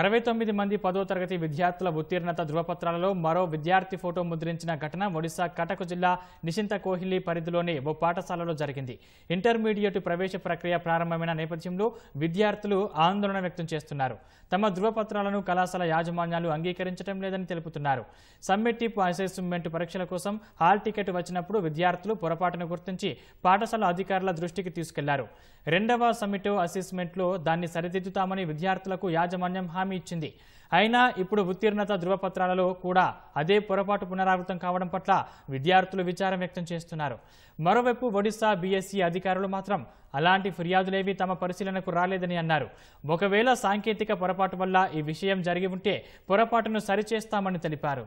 అరవై తొమ్మిది మంది పదో తరగతి విద్యార్థుల ఉత్తీర్ణత ధృవపత్రాలలో మరో విద్యార్థి ఫోటో ముద్రించిన ఘటన ఒడిశా కటక జిల్లా నిశింత కోహ్లీ పరిధిలోని ఓ పాఠశాలలో జరిగింది ఇంటర్మీడియట్ ప్రవేశ ప్రక్రియ ప్రారంభమైన నేపథ్యంలో విద్యార్థులు ఆందోళన వ్యక్తం చేస్తున్నారు తమ ధృవపత్రాలను కళాశాల యాజమాన్యాలు అంగీకరించడం లేదని తెలుపుతున్నారు సమ్మెట్టిప్ అసెస్మెంట్ పరీక్షల కోసం హాల్ టికెట్ వచ్చినప్పుడు విద్యార్థులు పొరపాటును గుర్తించి పాఠశాల అధికారుల దృష్టికి తీసుకెళ్లారు రెండవ సమ్మిట్ అసెస్మెంట్లో దాన్ని సరిదిద్దుతామని విద్యార్థులకు యాజమాన్యం హామీ ఇచ్చింది అయినా ఇప్పుడు ఉత్తీర్ణత ధృవపత్రాలలో కూడా అదే పొరపాటు పునరావృతం కావడం పట్ల విద్యార్థులు విచారం వ్యక్తం చేస్తున్నారు మరోవైపు ఒడిశా బీఎస్సీ అధికారులు మాత్రం అలాంటి ఫిర్యాదులేవీ తమ పరిశీలనకు రాలేదని అన్నారు ఒకవేళ సాంకేతిక పొరపాటు వల్ల ఈ విషయం జరిగి ఉంటే పొరపాటును సరిచేస్తామని తెలిపారు